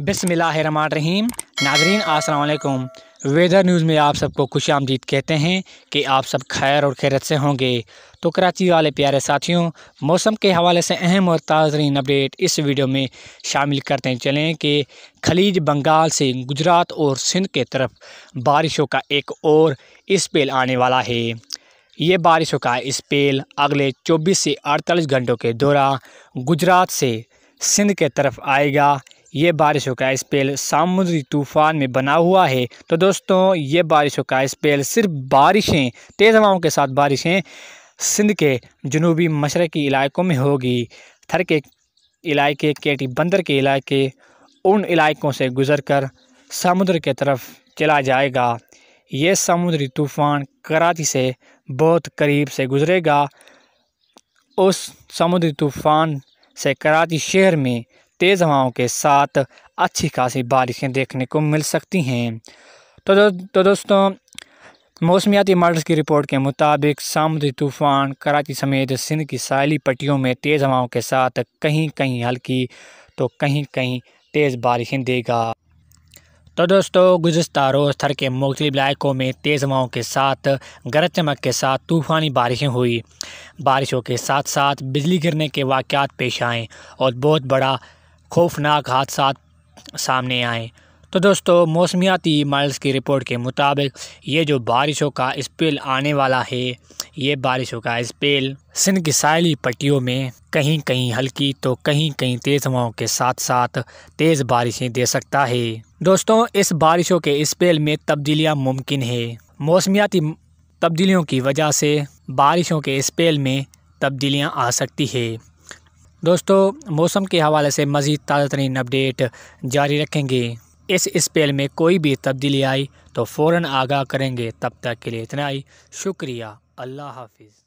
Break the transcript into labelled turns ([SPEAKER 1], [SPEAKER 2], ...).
[SPEAKER 1] बिसमीम नाजरीन असलकुम वेदर न्यूज़ में आप सबको खुश आमदीद कहते हैं कि आप सब खैर और खैरत से होंगे तो कराची वाले प्यारे साथियों मौसम के हवाले से अहम और ताज़रीन अपडेट इस वीडियो में शामिल करते चलें कि खलीज बंगाल से गुजरात और सिंध के तरफ बारिशों का एक और स्पेल आने वाला है ये बारिशों का स्पेल अगले चौबीस से अड़तालीस घंटों के दौरान गुजरात से सिंध के तरफ आएगा ये बारिशों का स्पेल सामुद्री तूफान में बना हुआ है तो दोस्तों ये बारिशों का स्पेल सिर्फ बारिशें तेज़ हवाओं के साथ बारिशें सिंध के जनूबी मशरक़ी इलाकों में होगी थर के इलाके केटी बंदर के इलाके उन इलाकों से गुजरकर समुद्र के तरफ चला जाएगा ये समुद्री तूफ़ान कराची से बहुत करीब से गुज़रेगा उस समुद्री तूफ़ान से कराची शहर में तेज़ हवाओं के साथ अच्छी खासी बारिशें देखने को मिल सकती हैं तो दो, तो दोस्तों मौसमियाती मॉडल्स की रिपोर्ट के मुताबिक सामुद्री तूफान कराची समेत सिंध की साहली पट्टियों में तेज़ हवाओं के साथ कहीं कहीं हल्की तो कहीं कहीं तेज़ बारिशें देगा तो दोस्तों गुजशत रोज़ थर के मुख्तलिफ इलाकों में तेज़ हवाओं के साथ गरज चमक के साथ तूफ़ानी बारिशें हुई बारिशों के साथ साथ बिजली गिरने के वाक़ पेश आएँ और बहुत बड़ा खौफनाक हादसा सामने आए तो दोस्तों मौसमियाती माइल्स की रिपोर्ट के मुताबिक ये जो बारिशों का स्पेल आने वाला है ये बारिशों का स्पेल सिंध की सायली पट्टियों में कहीं कहीं हल्की तो कहीं कहीं तेज़ हवाओं के साथ साथ तेज़ बारिशें दे सकता है दोस्तों इस बारिशों के स्पेल में तब्दीलियाँ मुमकिन है मौसमियाती तब्दीलियों की वजह से बारिशों के स्पेल में तब्दीलियाँ आ सकती है दोस्तों मौसम के हवाले से मज़ीद ताज़ा तरीन अपडेट जारी रखेंगे इस स्पेल में कोई भी तब्दीली आई तो फ़ौर आगाह करेंगे तब तक के लिए इतना ही शुक्रिया अल्लाह हाफिज़